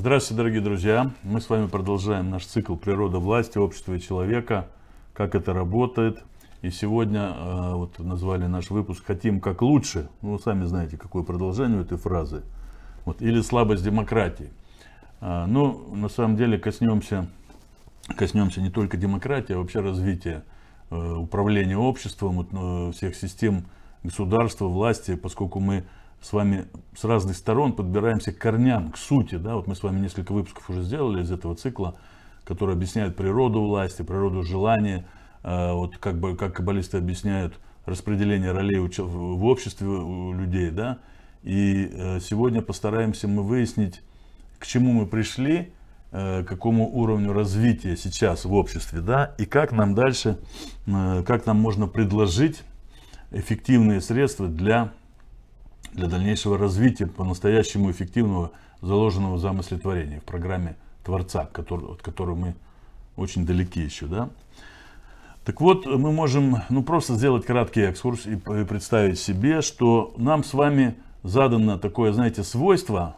Здравствуйте, дорогие друзья! Мы с вами продолжаем наш цикл «Природа власти, общество и человека. Как это работает?» И сегодня, э, вот назвали наш выпуск «Хотим как лучше». Ну, вы сами знаете, какое продолжение у этой фразы. Вот, или «Слабость демократии». Э, ну, на самом деле, коснемся, коснемся не только демократии, а вообще развития э, управления обществом, вот, всех систем государства, власти, поскольку мы с вами с разных сторон подбираемся к корням, к сути. Да? Вот мы с вами несколько выпусков уже сделали из этого цикла, которые объясняют природу власти, природу желания, э, вот как, бы, как каббалисты объясняют распределение ролей в обществе у людей. Да? И э, сегодня постараемся мы выяснить, к чему мы пришли, э, какому уровню развития сейчас в обществе, да, и как нам дальше, как нам можно предложить эффективные средства для для дальнейшего развития по-настоящему эффективного заложенного в творения в программе Творца, который, от которого мы очень далеки еще. Да? Так вот, мы можем ну, просто сделать краткий экскурс и представить себе, что нам с вами задано такое, знаете, свойство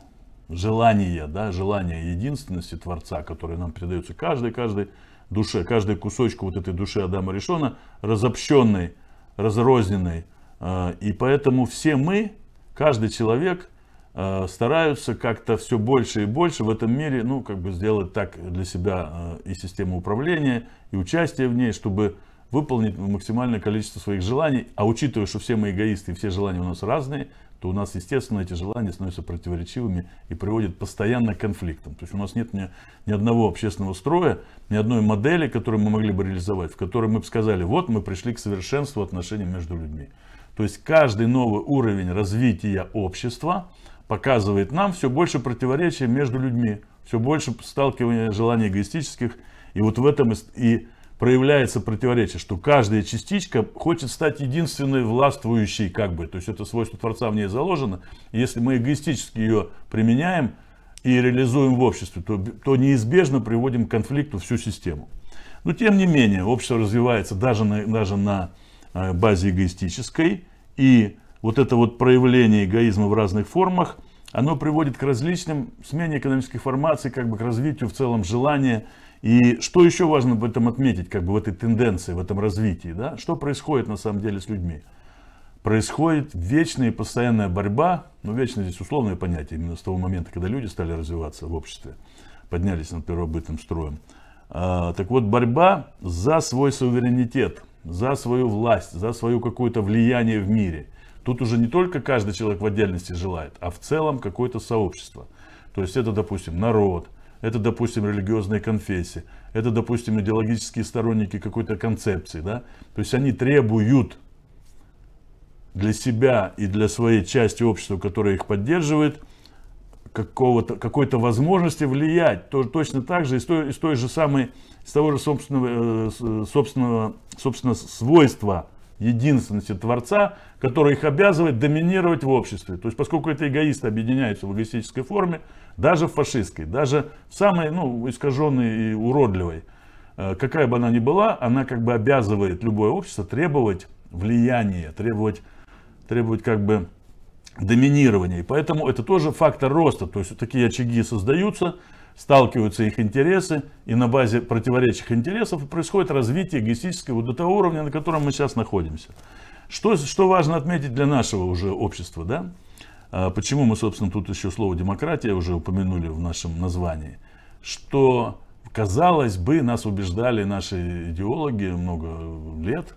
желания, да, желание единственности Творца, которое нам передается каждой, каждой душе, каждой кусочку вот этой души Адама Решона, разобщенной, разрозненной. Э, и поэтому все мы, каждый человек э, стараются как-то все больше и больше в этом мире, ну, как бы сделать так для себя э, и систему управления, и участие в ней, чтобы выполнить максимальное количество своих желаний. А учитывая, что все мы эгоисты и все желания у нас разные, то у нас, естественно, эти желания становятся противоречивыми и приводят постоянно к конфликтам. То есть у нас нет ни, ни одного общественного строя, ни одной модели, которую мы могли бы реализовать, в которой мы бы сказали, вот мы пришли к совершенству отношений между людьми. То есть каждый новый уровень развития общества показывает нам все больше противоречия между людьми, все больше сталкивания желаний эгоистических. И вот в этом и проявляется противоречие, что каждая частичка хочет стать единственной властвующей, как бы. То есть это свойство Творца в ней заложено. И если мы эгоистически ее применяем и реализуем в обществе, то, то неизбежно приводим к конфликту всю систему. Но тем не менее, общество развивается даже на, даже на Э, базе эгоистической. И вот это вот проявление эгоизма в разных формах, оно приводит к различным смене экономических формаций, как бы к развитию в целом желания. И что еще важно в этом отметить, как бы в этой тенденции, в этом развитии, да? Что происходит на самом деле с людьми? происходит вечная и постоянная борьба, ну, вечное здесь условное понятие, именно с того момента, когда люди стали развиваться в обществе, поднялись над первобытным строем. А, так вот, борьба за свой суверенитет, за свою власть, за свое какое-то влияние в мире. Тут уже не только каждый человек в отдельности желает, а в целом какое-то сообщество. То есть это, допустим, народ, это, допустим, религиозные конфессии, это, допустим, идеологические сторонники какой-то концепции, да? То есть они требуют для себя и для своей части общества, которая их поддерживает, какого-то, какой-то возможности влиять. То, точно так же из той, из той же самой, из того же собственного, э, собственного, собственного свойства единственности Творца, который их обязывает доминировать в обществе. То есть, поскольку это эгоисты объединяются в эгоистической форме, даже в фашистской, даже в самой ну, искаженной и уродливой, э, какая бы она ни была, она как бы обязывает любое общество требовать влияния, требовать, требовать как бы доминирования. И поэтому это тоже фактор роста. То есть такие очаги создаются, сталкиваются их интересы, и на базе противоречащих интересов происходит развитие эгоистического вот до того уровня, на котором мы сейчас находимся. Что, что важно отметить для нашего уже общества, да? А почему мы, собственно, тут еще слово демократия уже упомянули в нашем названии, что, казалось бы, нас убеждали наши идеологи много лет,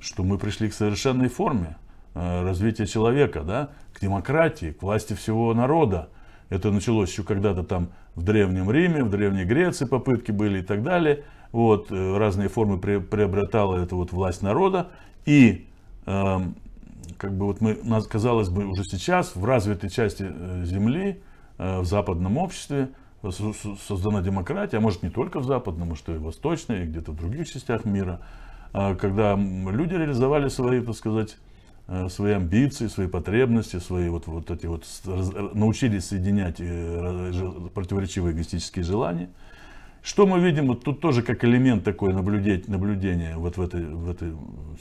что мы пришли к совершенной форме Э, развития человека, да, к демократии, к власти всего народа. Это началось еще когда-то там в Древнем Риме, в Древней Греции попытки были и так далее. Вот, э, разные формы приобретала эта вот власть народа. И э, как бы вот мы, нас, казалось бы, уже сейчас в развитой части э, Земли, э, в западном обществе, создана демократия, а может не только в западном, а что и в восточной, и где-то в других частях мира, когда люди реализовали свои, так сказать, Э, свои амбиции, свои потребности, свои вот, вот эти вот, э, научились соединять э, противоречивые эгоистические желания. Что мы видим, вот тут тоже как элемент такой наблюдеть, наблюдения вот в этой, в этой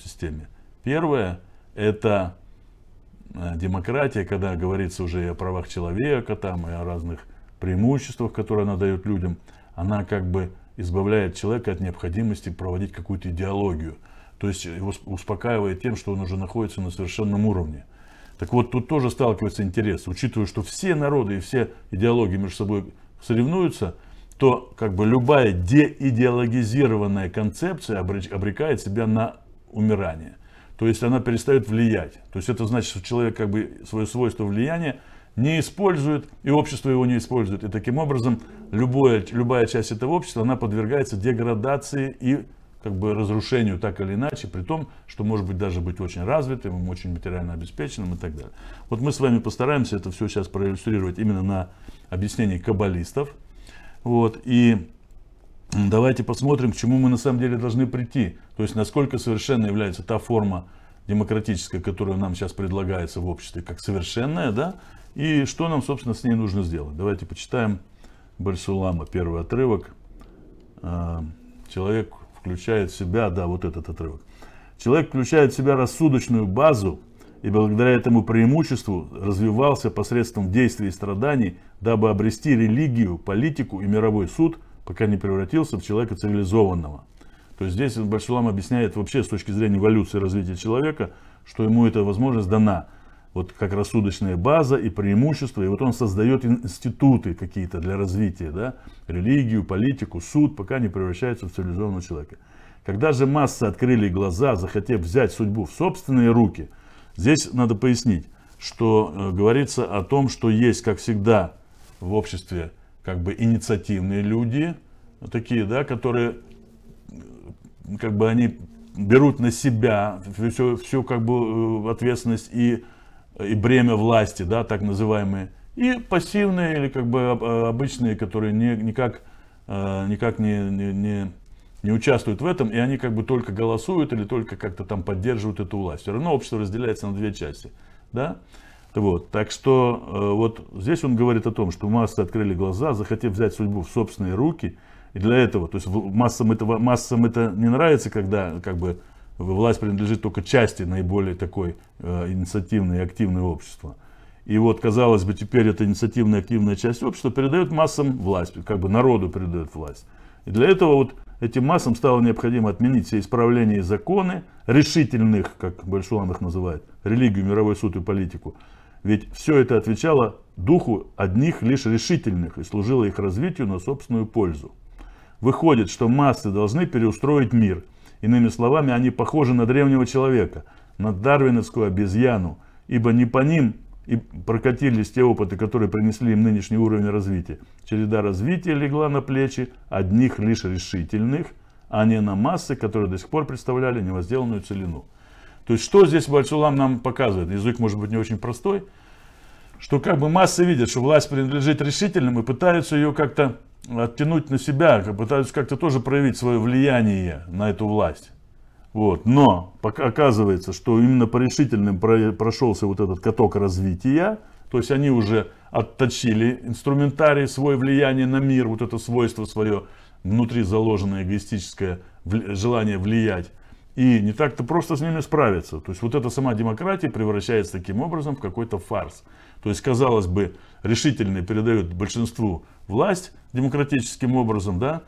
системе. Первое, это демократия, когда говорится уже и о правах человека, там, и о разных преимуществах, которые она дает людям, она как бы избавляет человека от необходимости проводить какую-то идеологию – то есть его успокаивает тем, что он уже находится на совершенном уровне. Так вот, тут тоже сталкивается интерес. Учитывая, что все народы и все идеологии между собой соревнуются, то как бы любая деидеологизированная концепция обрекает себя на умирание. То есть она перестает влиять. То есть это значит, что человек как бы свое свойство влияния не использует, и общество его не использует. И таким образом любое, любая часть этого общества, она подвергается деградации и как бы разрушению так или иначе, при том, что может быть даже быть очень развитым, очень материально обеспеченным и так далее. Вот мы с вами постараемся это все сейчас проиллюстрировать именно на объяснении каббалистов. Вот, и давайте посмотрим, к чему мы на самом деле должны прийти. То есть, насколько совершенно является та форма демократическая, которая нам сейчас предлагается в обществе, как совершенная, да, и что нам, собственно, с ней нужно сделать. Давайте почитаем Барсулама, первый отрывок. А, человек включает в себя, да, вот этот отрывок. Человек включает в себя рассудочную базу, и благодаря этому преимуществу развивался посредством действий и страданий, дабы обрести религию, политику и мировой суд, пока не превратился в человека цивилизованного. То есть здесь Бальшулам объясняет вообще с точки зрения эволюции развития человека, что ему эта возможность дана – вот как рассудочная база и преимущество. И вот он создает институты какие-то для развития, да, религию, политику, суд, пока не превращается в цивилизованного человека. Когда же массы открыли глаза, захотев взять судьбу в собственные руки, здесь надо пояснить, что э, говорится о том, что есть, как всегда, в обществе как бы инициативные люди, такие, да, которые э, как бы они берут на себя всю, всю как бы э, ответственность и Э, и бремя власти, да, так называемые, и пассивные или как бы э, обычные, которые не, никак, э, никак не, не, не, не участвуют в этом, и они как бы только голосуют или только как-то там поддерживают эту власть. Все равно общество разделяется на две части. Да? Вот. Так что вот здесь он говорит о том, что массы открыли глаза, захотев взять судьбу в собственные руки, и для этого, то есть массам это, массам это не нравится, когда как бы власть принадлежит только части наиболее такой э, инициативной и активной общества. И вот, казалось бы, теперь эта инициативная активная часть общества передает массам власть, как бы народу передает власть. И для этого вот этим массам стало необходимо отменить все исправления и законы, решительных, как Большуан их называет, религию, мировой суд и политику. Ведь все это отвечало духу одних лишь решительных и служило их развитию на собственную пользу. Выходит, что массы должны переустроить мир – Иными словами, они похожи на древнего человека, на дарвиновскую обезьяну, ибо не по ним и прокатились те опыты, которые принесли им нынешний уровень развития. Череда развития легла на плечи одних лишь решительных, а не на массы, которые до сих пор представляли невозделанную целину. То есть, что здесь Бальсулам нам показывает? Язык может быть не очень простой, что как бы массы видят, что власть принадлежит решительным и пытаются ее как-то оттянуть на себя, пытаются как-то тоже проявить свое влияние на эту власть. Вот. Но пока оказывается, что именно по решительным прошелся вот этот каток развития, то есть они уже отточили инструментарий, свое влияние на мир, вот это свойство свое, внутри заложенное эгоистическое желание влиять. И не так-то просто с ними справиться. То есть вот эта сама демократия превращается таким образом в какой-то фарс. То есть, казалось бы, решительные передают большинству власть демократическим образом, да,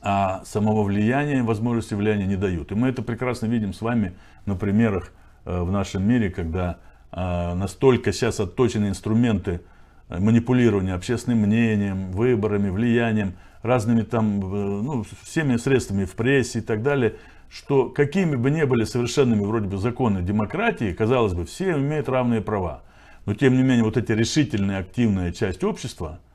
а самого влияния, возможности влияния не дают. И мы это прекрасно видим с вами на примерах э, в нашем мире, когда э, настолько сейчас отточены инструменты э, манипулирования общественным мнением, выборами, влиянием, разными там, ну, всеми средствами в прессе и так далее, что какими бы ни были совершенными вроде бы законы демократии, казалось бы, все имеют равные права. Но тем не менее, вот эти решительная, активная часть общества –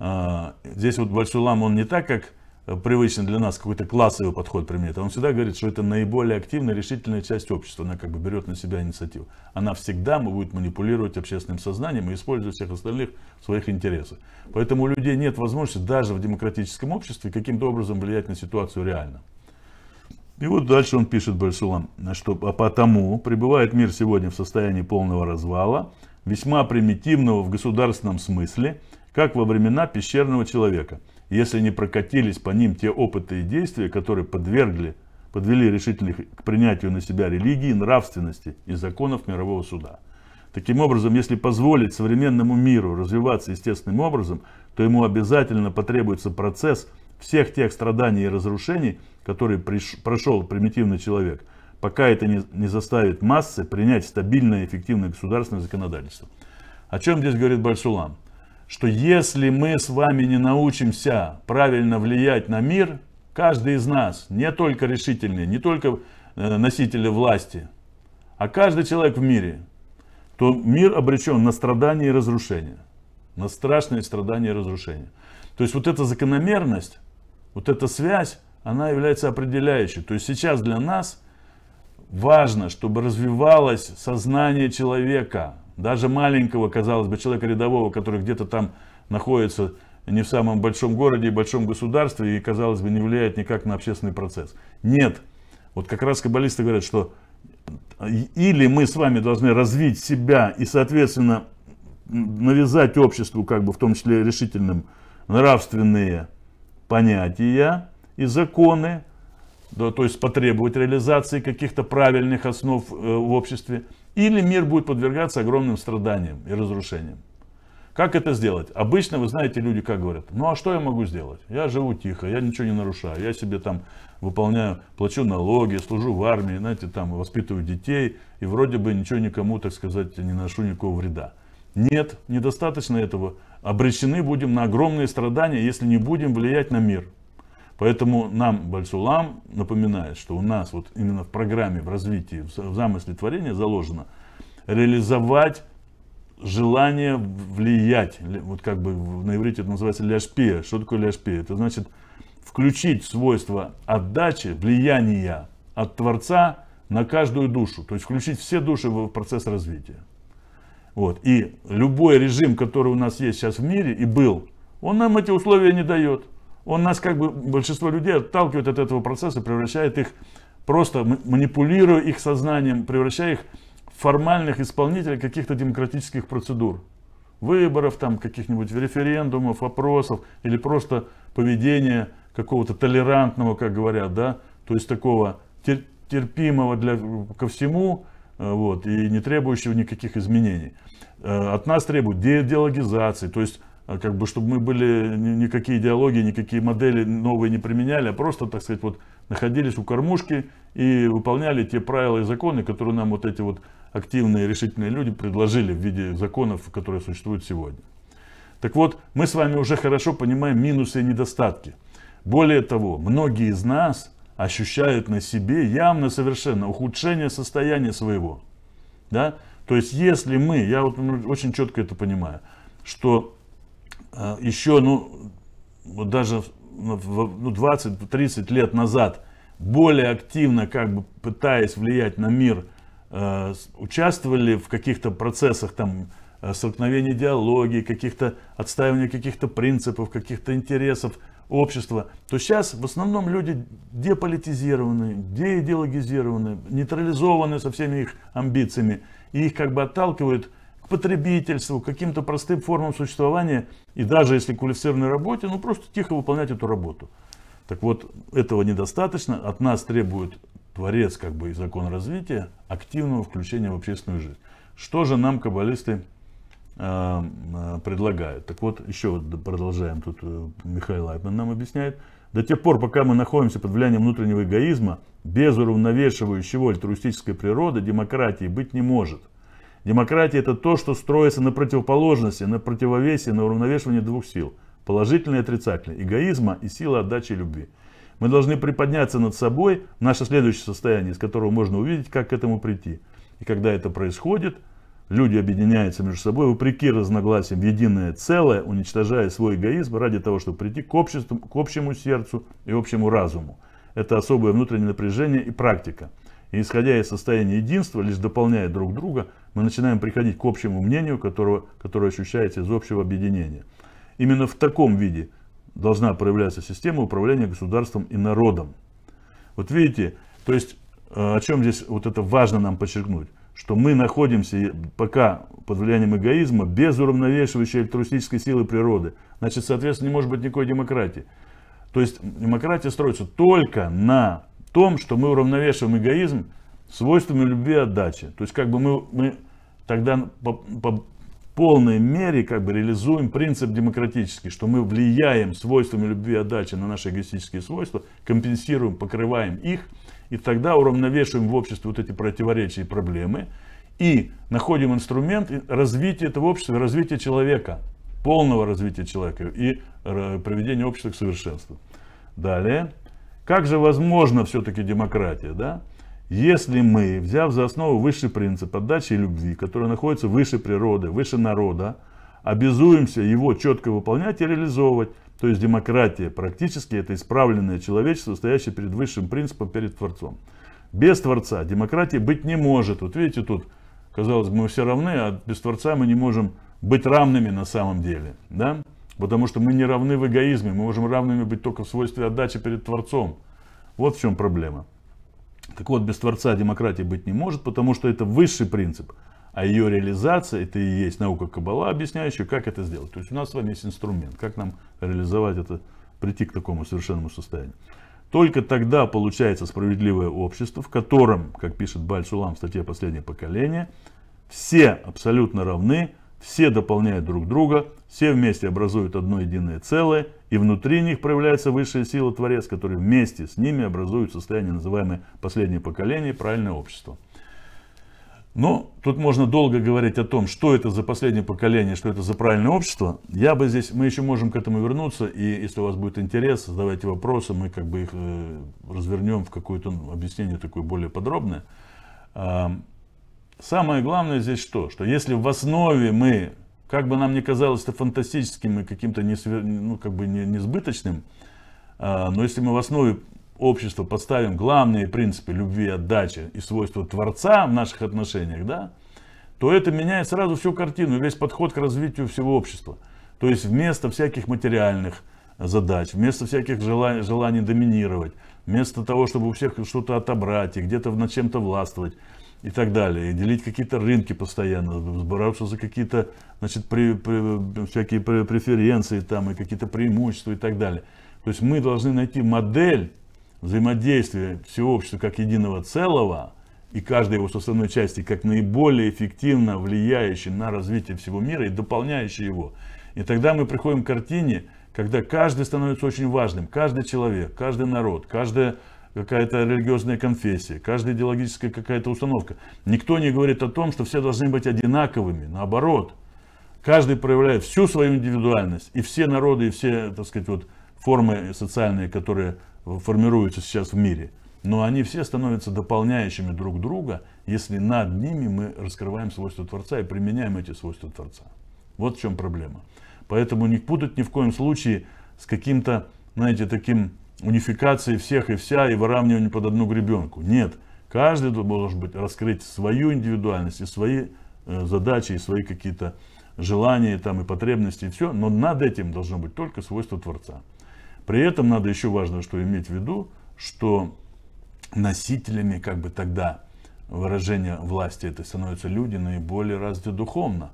а, здесь вот Большой Лам он не так, как э, привычно для нас какой-то классовый подход применяет. Он всегда говорит, что это наиболее активная, решительная часть общества. Она как бы берет на себя инициативу. Она всегда будет манипулировать общественным сознанием и использовать всех остальных в своих интересах. Поэтому у людей нет возможности даже в демократическом обществе каким-то образом влиять на ситуацию реально. И вот дальше он пишет Бальсулам, что а потому пребывает мир сегодня в состоянии полного развала, весьма примитивного в государственном смысле – как во времена пещерного человека, если не прокатились по ним те опыты и действия, которые подвергли, подвели решительных к принятию на себя религии, нравственности и законов мирового суда. Таким образом, если позволить современному миру развиваться естественным образом, то ему обязательно потребуется процесс всех тех страданий и разрушений, которые приш... прошел примитивный человек, пока это не, не заставит массы принять стабильное и эффективное государственное законодательство. О чем здесь говорит Бальсулан? что если мы с вами не научимся правильно влиять на мир, каждый из нас, не только решительные, не только э, носители власти, а каждый человек в мире, то мир обречен на страдания и разрушение, На страшные страдания и разрушения. То есть вот эта закономерность, вот эта связь, она является определяющей. То есть сейчас для нас важно, чтобы развивалось сознание человека – даже маленького, казалось бы, человека рядового, который где-то там находится не в самом большом городе и большом государстве, и, казалось бы, не влияет никак на общественный процесс. Нет. Вот как раз каббалисты говорят, что или мы с вами должны развить себя и, соответственно, навязать обществу, как бы в том числе решительным, нравственные понятия и законы, да, то есть потребовать реализации каких-то правильных основ э, в обществе – или мир будет подвергаться огромным страданиям и разрушениям. Как это сделать? Обычно, вы знаете, люди как говорят, ну а что я могу сделать? Я живу тихо, я ничего не нарушаю, я себе там выполняю, плачу налоги, служу в армии, знаете, там воспитываю детей, и вроде бы ничего никому, так сказать, не наношу никакого вреда. Нет, недостаточно этого. Обречены будем на огромные страдания, если не будем влиять на мир. Поэтому нам Бальсулам напоминает, что у нас вот именно в программе, в развитии, в замысле творения заложено реализовать желание влиять. Вот как бы на иврите это называется ляшпия. Что такое ляшпия? Это значит включить свойство отдачи, влияния от Творца на каждую душу. То есть включить все души в процесс развития. Вот. И любой режим, который у нас есть сейчас в мире и был, он нам эти условия не дает. Он нас как бы, большинство людей отталкивает от этого процесса, превращает их, просто манипулируя их сознанием, превращая их в формальных исполнителей каких-то демократических процедур. Выборов, там каких-нибудь референдумов, опросов или просто поведения какого-то толерантного, как говорят, да, то есть такого терпимого для, ко всему, э, вот, и не требующего никаких изменений. Э, от нас требуют деидеологизации, то есть а как бы, чтобы мы были, никакие идеологии, никакие модели новые не применяли, а просто, так сказать, вот находились у кормушки и выполняли те правила и законы, которые нам вот эти вот активные, решительные люди предложили в виде законов, которые существуют сегодня. Так вот, мы с вами уже хорошо понимаем минусы и недостатки. Более того, многие из нас ощущают на себе явно совершенно ухудшение состояния своего. Да? То есть, если мы, я вот ну, очень четко это понимаю, что а, еще, ну, даже ну, 20-30 ну, лет назад, более активно, как бы пытаясь влиять на мир, э, участвовали в каких-то процессах там э, столкновений идеологии, каких-то отстаивания каких-то принципов, каких-то интересов общества, то сейчас в основном люди деполитизированы, деидеологизированы, нейтрализованы со всеми их амбициями. И их как бы отталкивают потребительству, каким-то простым формам существования и даже если квалифицированной работе, ну просто тихо выполнять эту работу. Так вот, этого недостаточно, от нас требует творец, как бы и закон развития, активного включения в общественную жизнь. Что же нам каббалисты э, э предлагают? Так вот, еще продолжаем, тут э, Михаил Лайтман нам объясняет. До тех пор, пока мы находимся под влиянием внутреннего эгоизма, без уравновешивающего альтруистической природы, демократии быть не может – Демократия – это то, что строится на противоположности, на противовесе, на уравновешивании двух сил – положительной и отрицательной, эгоизма и силы отдачи и любви. Мы должны приподняться над собой, наше следующее состояние, из которого можно увидеть, как к этому прийти. И когда это происходит, люди объединяются между собой, вопреки разногласиям, в единое целое, уничтожая свой эгоизм ради того, чтобы прийти к, обществу, к общему сердцу и общему разуму. Это особое внутреннее напряжение и практика. И исходя из состояния единства, лишь дополняя друг друга, мы начинаем приходить к общему мнению, которого, которое ощущается из общего объединения. Именно в таком виде должна проявляться система управления государством и народом. Вот видите, то есть э, о чем здесь вот это важно нам подчеркнуть, что мы находимся пока под влиянием эгоизма без уравновешивающей альтруистической силы природы. Значит, соответственно, не может быть никакой демократии. То есть демократия строится только на том, что мы уравновешиваем эгоизм свойствами любви и отдачи. То есть как бы мы, мы тогда по, по полной мере как бы реализуем принцип демократический, что мы влияем свойствами любви и отдачи на наши эгоистические свойства, компенсируем, покрываем их, и тогда уравновешиваем в обществе вот эти противоречия и проблемы, и находим инструмент развития этого общества, развития человека, полного развития человека и э, проведения общества к совершенству. Далее. Как же возможно все-таки демократия, да? Если мы, взяв за основу высший принцип отдачи и любви, который находится выше природы, выше народа, обязуемся его четко выполнять и реализовывать, то есть демократия практически это исправленное человечество, стоящее перед высшим принципом, перед Творцом. Без Творца демократии быть не может. Вот видите, тут, казалось бы, мы все равны, а без Творца мы не можем быть равными на самом деле. Да? Потому что мы не равны в эгоизме, мы можем равными быть только в свойстве отдачи перед Творцом. Вот в чем проблема. Так вот, без Творца демократии быть не может, потому что это высший принцип. А ее реализация, это и есть наука Каббала, объясняющая, как это сделать. То есть у нас с вами есть инструмент, как нам реализовать это, прийти к такому совершенному состоянию. Только тогда получается справедливое общество, в котором, как пишет Баль в статье «Последнее поколение», все абсолютно равны все дополняют друг друга, все вместе образуют одно единое целое, и внутри них проявляется высшая сила Творец, который вместе с ними образует состояние, называемое последнее поколение, правильное общество. Но тут можно долго говорить о том, что это за последнее поколение, что это за правильное общество. Я бы здесь, мы еще можем к этому вернуться, и если у вас будет интерес, задавайте вопросы, мы как бы их э, развернем в какое-то ну, объяснение такое более подробное самое главное здесь что? Что если в основе мы, как бы нам ни казалось это фантастическим и каким-то несвер... ну, как бы не, несбыточным, э, но если мы в основе общества подставим главные принципы любви, отдачи и свойства Творца в наших отношениях, да, то это меняет сразу всю картину, весь подход к развитию всего общества. То есть вместо всяких материальных задач, вместо всяких желаний, желаний доминировать, вместо того, чтобы у всех что-то отобрать и где-то на чем-то властвовать, и так далее, и делить какие-то рынки постоянно, бороться за какие-то, значит, при, при, всякие преференции там, и какие-то преимущества и так далее. То есть мы должны найти модель взаимодействия всего общества как единого целого, и каждой его составной части как наиболее эффективно влияющей на развитие всего мира и дополняющей его. И тогда мы приходим к картине, когда каждый становится очень важным, каждый человек, каждый народ, каждая какая-то религиозная конфессия, каждая идеологическая какая-то установка. Никто не говорит о том, что все должны быть одинаковыми, наоборот. Каждый проявляет всю свою индивидуальность, и все народы, и все, так сказать, вот формы социальные, которые формируются сейчас в мире, но они все становятся дополняющими друг друга, если над ними мы раскрываем свойства Творца и применяем эти свойства Творца. Вот в чем проблема. Поэтому не путать ни в коем случае с каким-то, знаете, таким унификации всех и вся и выравниванию под одну гребенку. Нет, каждый должен быть раскрыть свою индивидуальность и свои э, задачи, и свои какие-то желания там, и потребности, и все. Но над этим должно быть только свойство Творца. При этом надо еще важно, что иметь в виду, что носителями как бы тогда выражения власти это становятся люди наиболее развиты духовно.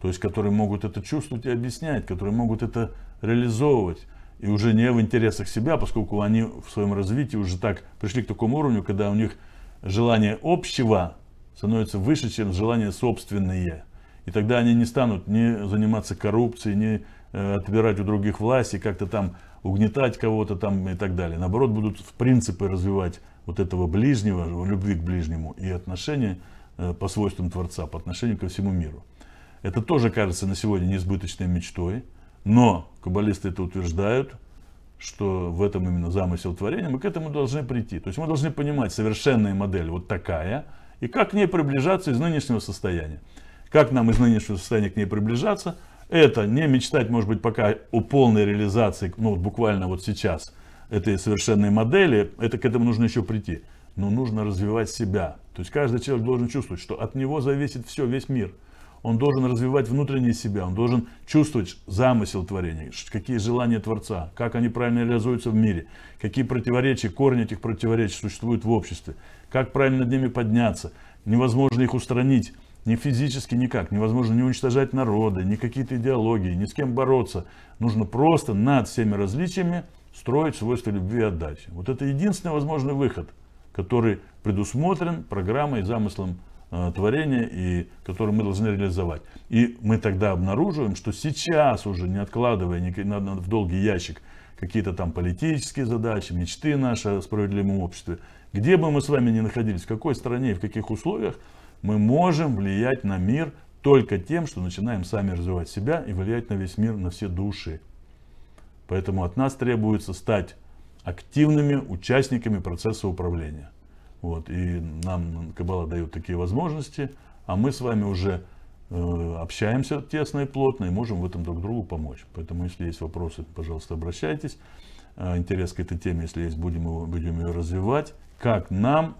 То есть, которые могут это чувствовать и объяснять, которые могут это реализовывать, и уже не в интересах себя, поскольку они в своем развитии уже так пришли к такому уровню, когда у них желание общего становится выше, чем желание собственные. И тогда они не станут ни заниматься коррупцией, ни э, отбирать у других власть и как-то там угнетать кого-то там и так далее. Наоборот, будут в принципы развивать вот этого ближнего, любви к ближнему и отношения э, по свойствам Творца, по отношению ко всему миру. Это тоже кажется на сегодня неизбыточной мечтой. Но каббалисты это утверждают, что в этом именно замысел творения, мы к этому должны прийти. То есть мы должны понимать, совершенная модель вот такая, и как к ней приближаться из нынешнего состояния. Как нам из нынешнего состояния к ней приближаться? Это не мечтать, может быть, пока о полной реализации, ну вот буквально вот сейчас, этой совершенной модели, это к этому нужно еще прийти. Но нужно развивать себя. То есть каждый человек должен чувствовать, что от него зависит все, весь мир – он должен развивать внутреннее себя, он должен чувствовать замысел творения, какие желания Творца, как они правильно реализуются в мире, какие противоречия, корни этих противоречий существуют в обществе, как правильно над ними подняться, невозможно их устранить, ни физически никак, невозможно не уничтожать народы, ни какие-то идеологии, ни с кем бороться. Нужно просто над всеми различиями строить свойство любви и отдачи. Вот это единственный возможный выход, который предусмотрен программой и замыслом Э, творения, и которые мы должны реализовать. И мы тогда обнаруживаем, что сейчас уже, не откладывая в долгий ящик какие-то там политические задачи, мечты наши о справедливом обществе, где бы мы с вами ни находились, в какой стране и в каких условиях, мы можем влиять на мир только тем, что начинаем сами развивать себя и влиять на весь мир, на все души. Поэтому от нас требуется стать активными участниками процесса управления. Вот, и нам Кабала дает такие возможности, а мы с вами уже э, общаемся тесно и плотно и можем в этом друг другу помочь. Поэтому, если есть вопросы, пожалуйста, обращайтесь. Э, интерес к этой теме, если есть, будем, его, будем ее развивать. Как нам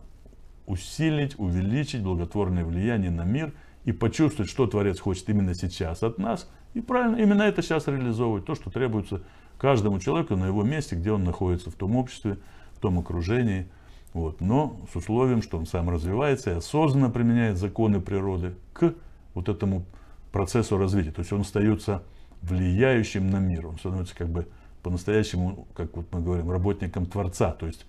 усилить, увеличить благотворное влияние на мир и почувствовать, что Творец хочет именно сейчас от нас, и правильно именно это сейчас реализовывать, то, что требуется каждому человеку на его месте, где он находится, в том обществе, в том окружении – вот, но с условием, что он сам развивается и осознанно применяет законы природы к вот этому процессу развития. То есть он остается влияющим на мир, он становится как бы по-настоящему, как вот мы говорим, работником Творца, то есть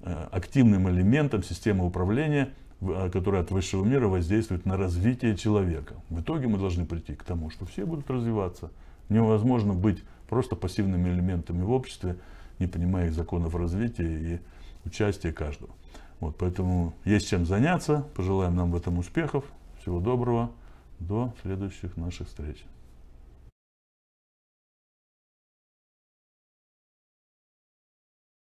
э, активным элементом системы управления, э, которая от высшего мира воздействует на развитие человека. В итоге мы должны прийти к тому, что все будут развиваться. Невозможно быть просто пассивными элементами в обществе, не понимая законов развития и участие каждого. Вот, поэтому есть чем заняться. Пожелаем нам в этом успехов. Всего доброго. До следующих наших встреч.